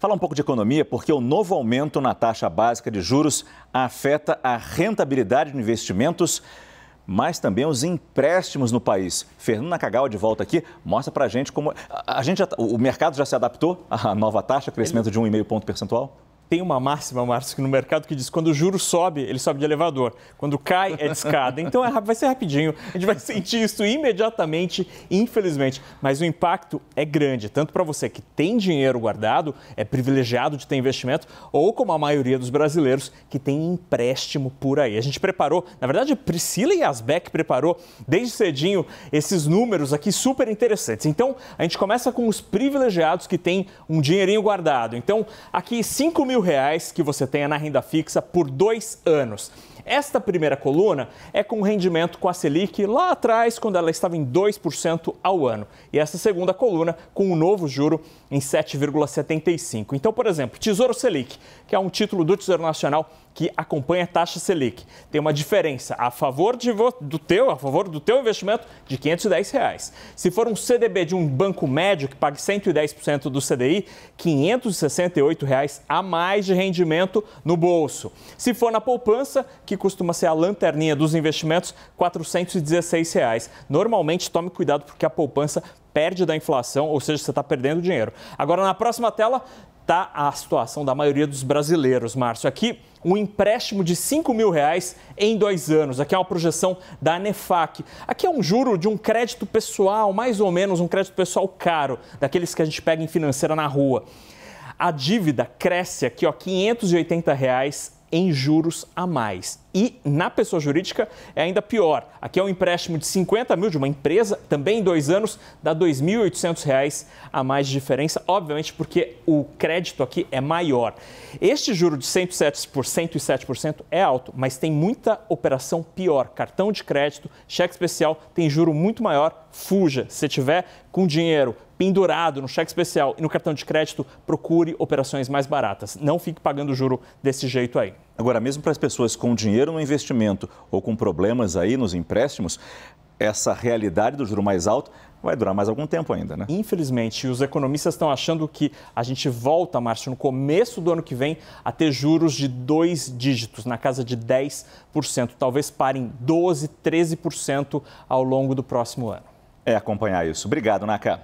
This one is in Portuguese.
Falar um pouco de economia, porque o novo aumento na taxa básica de juros afeta a rentabilidade de investimentos, mas também os empréstimos no país. Fernanda Cagal, de volta aqui, mostra para a gente como. A gente já, tá, o mercado já se adaptou à nova taxa, crescimento de 1,5 ponto percentual? Tem uma máxima, Márcio, que no mercado que diz quando o juro sobe, ele sobe de elevador. Quando cai, é de escada. Então é, vai ser rapidinho. A gente vai sentir isso imediatamente, infelizmente. Mas o impacto é grande, tanto para você que tem dinheiro guardado, é privilegiado de ter investimento, ou como a maioria dos brasileiros que tem empréstimo por aí. A gente preparou, na verdade, Priscila Asbeck preparou desde cedinho esses números aqui super interessantes. Então, a gente começa com os privilegiados que têm um dinheirinho guardado. Então, aqui 5 mil mil reais que você tenha na renda fixa por dois anos. Esta primeira coluna é com rendimento com a Selic lá atrás, quando ela estava em 2% ao ano. E essa segunda coluna com o um novo juro em 7,75%. Então, por exemplo, Tesouro Selic, que é um título do Tesouro Nacional que acompanha a taxa Selic. Tem uma diferença a favor de, do teu, a favor do teu investimento de R$ 510. Reais. Se for um CDB de um banco médio que pague 110% do CDI, R$ 568 reais a mais de rendimento no bolso. Se for na poupança, que costuma ser a lanterninha dos investimentos, R$ 416. Reais. Normalmente, tome cuidado porque a poupança perde da inflação, ou seja, você está perdendo dinheiro. Agora, na próxima tela, está a situação da maioria dos brasileiros, Márcio. Aqui, um empréstimo de 5 mil reais em dois anos. Aqui é uma projeção da Anefac. Aqui é um juro de um crédito pessoal, mais ou menos um crédito pessoal caro, daqueles que a gente pega em financeira na rua. A dívida cresce aqui, ó, 580 reais em juros a mais. E na pessoa jurídica é ainda pior. Aqui é um empréstimo de 50 mil de uma empresa, também em dois anos, dá R$ 2.800 a mais de diferença, obviamente porque o crédito aqui é maior. Este juro de 107% é alto, mas tem muita operação pior. Cartão de crédito, cheque especial, tem juro muito maior, fuja. Se tiver com dinheiro pendurado no cheque especial e no cartão de crédito, procure operações mais baratas. Não fique pagando juro desse jeito aí. Agora, mesmo para as pessoas com dinheiro no investimento ou com problemas aí nos empréstimos, essa realidade do juro mais alto vai durar mais algum tempo ainda, né? Infelizmente, os economistas estão achando que a gente volta, Márcio, no começo do ano que vem a ter juros de dois dígitos, na casa de 10%. Talvez parem 12%, 13% ao longo do próximo ano. É acompanhar isso. Obrigado, Naka.